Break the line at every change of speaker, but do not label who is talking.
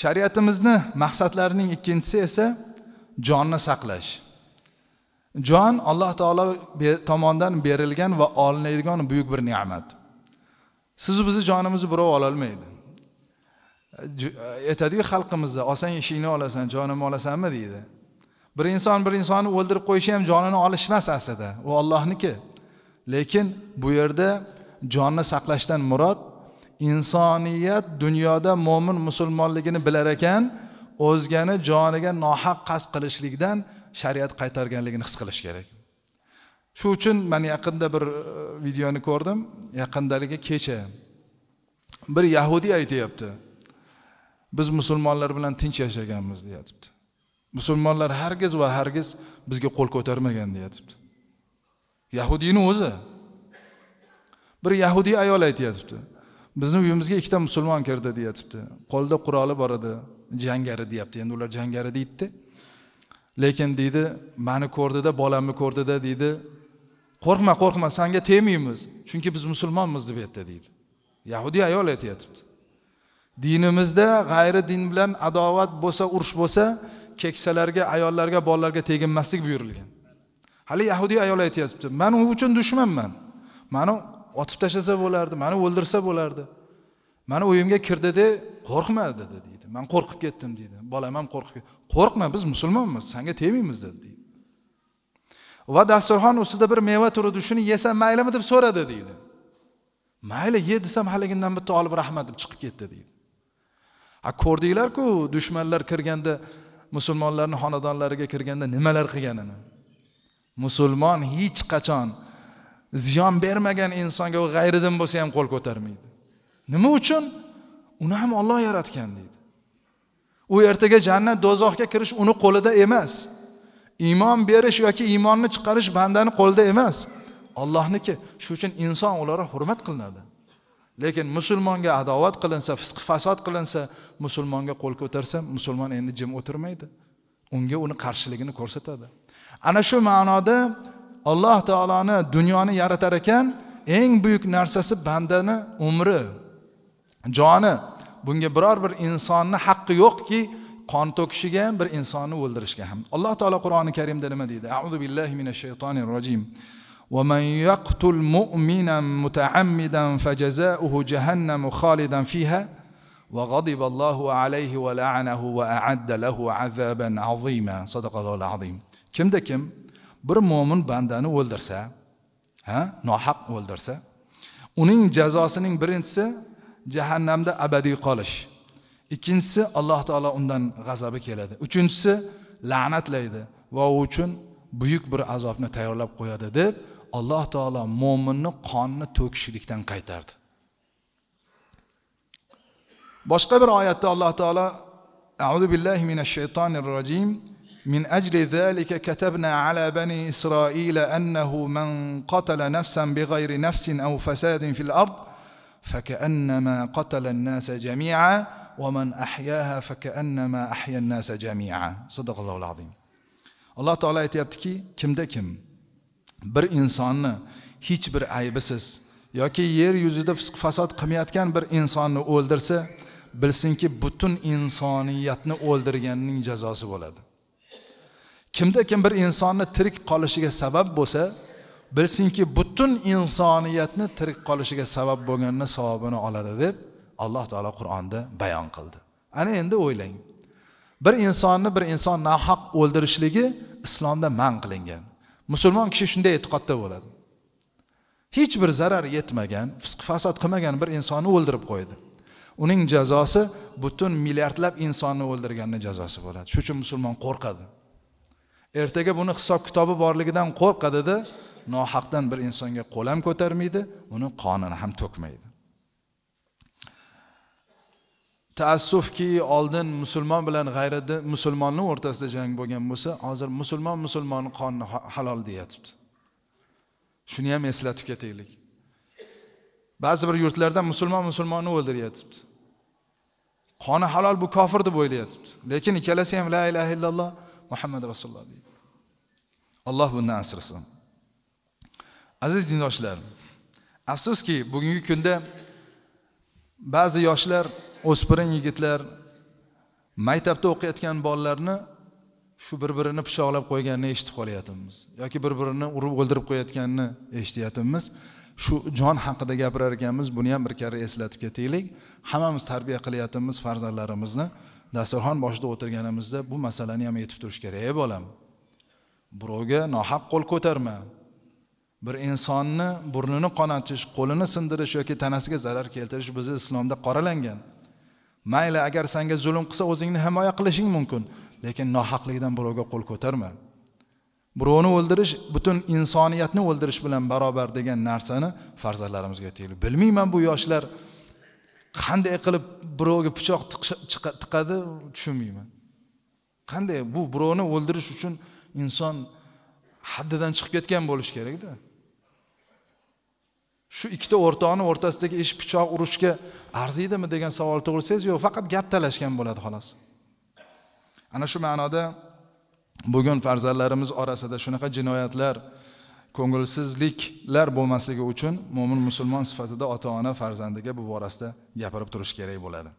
shariatimizni maqsadlarining ikkinchisi esa jonni saqlash jon alloh taolo tomonidan berilgan va olinadigan buyuk bir ne'mat sizu bizni jonimizni birov ololmaydi aytadiku xalqimizda olsang ishingni olasan jonimni olasanmi deydi bir inson bir insonni o'ldirib qo'yishi ham jonini olish emas aslida u ollohniki lekin bu yerda jonni saqlashdan murod insoniyat dunyoda mo'min musulmonligini bilar ekan o'zgani joniga nohaq qasd qilishlikdan shariat qaytarganligini his qilish kerak shu uchun man yaqinda bir e, videoni ko'rdim yaqindaligi kecha bir yahudiy aytyapti biz musulmonlar bilan tinch yashaganmiz deyatibdi musulmonlar hargiz va hargiz bizga qo'l ko'tarmagan deyatibdi yahudiyni o'zi bir yahudiy ayol aytyapti bizni uyimizga ikkita musulmon kirdi deyatibdi qo'lida quroli bor edi jangari deyapti endi ular jangari deydida lekin deydi mani ko'rdida bolamni ko'rdida deydi qo'rqma qo'rqma sanga tegmaymiz chunki biz musulmonmiz deb aytdi deydi yahudiy ayol aytyatibdi dinimizda g'ayri din bilan adovat bo'lsa urush bo'lsa keksalarga ayollarga bolalarga teginmaslik buyurilgan hali yahudiy ayol aytyapti man u uchun dushmanman mani otib tashlasa bo'lardi mani o'ldirsa bo'lardi mani uyimga kirdida qo'rqma dedi deydi man qo'rqib ketdim deydi bolam ham qo'rqib qo'rqma biz musulmonmiz sanga tegmaymiz dedi deydi va dasturxon ustida bir meva turidi shuni yesam maylimi deb so'radi deydi mayli ye desam haligindan bitta olib rahmat deb chiqib ketdi deydi a ko'rdinglarku dushmanlar kirganda musulmonlarni xonadonlariga kirganda nimalar qilganini musulmon hech qachon ziyon bermagan insonga u g'ayridin bo'lsa ham qo'l ko'tarmaydi nima uchun uni ham Alloh yaratgan deydi u ertaga jannat do'zaxga kirish uni qo'lida emas iymon berish yoki iymonni chiqarish bandani qo'lida emas ollohniki shuning uchun inson ularga hurmat qilinadi lekin musulmonga adovat qilinsa fisq fasod qilinsa musulmonga qo'l ko'tarsa musulmon endi jim o'tirmaydi unga uni qarshiligini ko'rsatadi ana shu ma'noda alloh taoloni dunyoni yaratar ekan eng buyuk narsasi bandani umri joni bunga biror bir insonni haqqi yo'qki qon to'kishiga ham bir insonni o'ldirishga ham alloh taolo qur'oni karimda nima deydi auzu billahi mina shaytonir rojim ومن يقتل مؤمنا متعمدا فجزاؤه جهنم خالدا فيها وغضب الله عليه ولعنه وأعد له عذابا عظيما صدق الله العظيم كم ده كم bir mo'min bandani o'ldirsa ha nohaq o'ldirsa uning jazosining birinchisi jahannamda abadiy qolish ikkinchisi alloh taolo undan g'azabi keladi uchinchisi la'natlaydi va u uchun buyuk bir azobni tayyorlab qo'yadi deb alloh taolo mo'minni qonni to'kishlikdan qaytardi boshqa bir oyatda alloh taolo audu billahi minash shaytonir rojim من أجل ذلك كتبنا على بني إسرائيل أنه من قتل نفسا بغير نفس أو فساد في الأرض فكأنما قتل الناس جميعا ومن أحياها فكأنما أحيا الناس جميعا صدق الله العظيم alloh taolo aytyaptiki kimda kim bir insonni hech bir aybisiz yoki yer yuzida fisq fasod qilmayotgan bir insonni o'ldirsa bilsinki butun insoniyatni o'ldirganning jazosi bo'ladi kimda kim bir insonni tirik qolishiga sabab bo'lsa bilsinki butun insoniyatni tirik qolishiga sabab bo'lganni savobini oladi deb alloh taolo qur'onda bayon qildi ana endi o'ylang bir insonni bir inson nahaq o'ldirishligi islomda man qilingan musulmon kishi shunday e'tiqodda bo'ladi hech bir zarar yetmagan fisq fasod qilmagan bir insonni o'ldirib qo'ydi uning jazosi butun milliardlab insonni o'ldirganni jazosi bo'ladi shuning uchun musulmon qo'rqadi ertaga buni hisob kitobi borligidan qo'rqadida nohaqdan bir insonga qo'l ham ko'tarmaydi uni qonini ham to'kmaydi taassufki oldin musulmon bilan g'ayrida musulmonni o'rtasida jang bo'lgan bo'lsa hozir musulmon musulmonni qonini halol deyatibdi shuni ham eslatib ketaylik ba'zi bir yurtlarda musulmon musulmonni o'ldiryatibdi qoni halol bu kofir deb o'ylayatibdi lekin ikkalasi ham la ilaha illalloh muhammad rasululloh deydi alloh bundan asrasin aziz dindoshlar afsuski bugungi kunda ba'zi yoshlar o'spirin yigitlar maktabda o'qiyotgan bolalarni shu bir birini pichoqlab qo'yganini eshitib qolyapmiz yoki bir birini urib o'ldirib qo'yayotganini eshityapmiz shu jon haqida gapirar ekanmiz buni ham bir karra eslatib ketaylik hammamiz tarbiya qilyapmiz farzandlarimizni dasturxon boshida o'tirganimizda bu masalani ham aytib turish kerak ey bolam birovga nohaq qo'l ko'tarma bir insonni burnini qonatish qo'lini sindirish yoki tanasiga zarar keltirish bizni islomda qoralangan mayli agar senga zulm qilsa o'zingni himoya qilishing mumkin lekin nohaqlikdan birovga qo'l ko'tarma birovni o'ldirish butun insoniyatni o'ldirish bilan barobar degan narsani farzandlarimizga aytaylik bilmayman bu yoshlar qanday qilib birovga pichoq tiqadi tushunmayman qanday bu birovni o'ldirish uchun inson haddidan chiqib ketgan bo'lishi kerakda shu ikkita o'rtoqni o'rtasidagi ish pichoq urishga arziydimi degan savol tug'ilsangiz yo'q faqat gap talashgan bo'ladi xolos ana shu ma'noda bugun farzandlarimiz orasida shunaqa jinoyatlar ko'ngilsizliklar bo'lmasligi uchun mo'min musulmon sifatida ota ona farzandiga bu borasida gapirib turish kerak bo'ladi